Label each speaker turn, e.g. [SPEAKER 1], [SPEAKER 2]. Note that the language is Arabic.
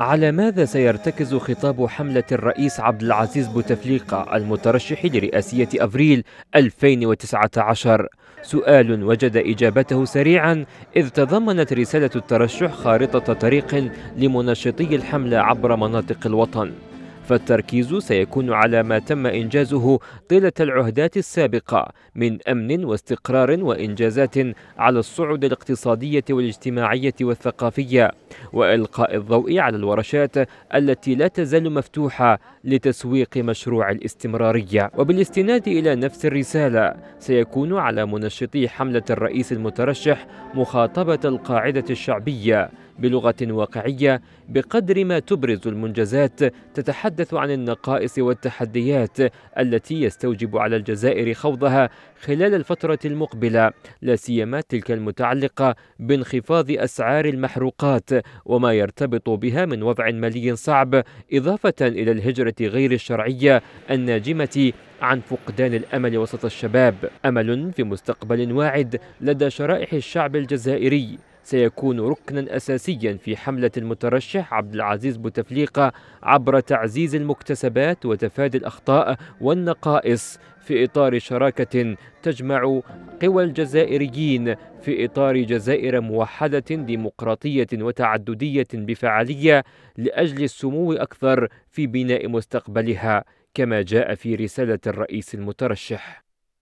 [SPEAKER 1] على ماذا سيرتكز خطاب حملة الرئيس عبد العزيز بوتفليقة المترشح لرئاسية أفريل 2019 سؤال وجد إجابته سريعا إذ تضمنت رسالة الترشح خارطة طريق لمنشطي الحملة عبر مناطق الوطن فالتركيز سيكون على ما تم إنجازه طيلة العهدات السابقة من أمن واستقرار وإنجازات على الصعود الاقتصادية والاجتماعية والثقافية وإلقاء الضوء على الورشات التي لا تزال مفتوحة لتسويق مشروع الاستمرارية وبالاستناد إلى نفس الرسالة سيكون على منشطي حملة الرئيس المترشح مخاطبة القاعدة الشعبية بلغة واقعية بقدر ما تبرز المنجزات تتحدث عن النقائص والتحديات التي يستوجب على الجزائر خوضها خلال الفترة المقبلة لا سيما تلك المتعلقة بانخفاض أسعار المحروقات وما يرتبط بها من وضع مالي صعب إضافة إلى الهجرة غير الشرعية الناجمة عن فقدان الامل وسط الشباب امل في مستقبل واعد لدى شرائح الشعب الجزائري سيكون ركنا أساسيا في حملة المترشح عبد العزيز بوتفليقة عبر تعزيز المكتسبات وتفادي الأخطاء والنقائص في إطار شراكة تجمع قوى الجزائريين في إطار جزائر موحدة ديمقراطية وتعددية بفعالية لأجل السمو أكثر في بناء مستقبلها كما جاء في رسالة الرئيس المترشح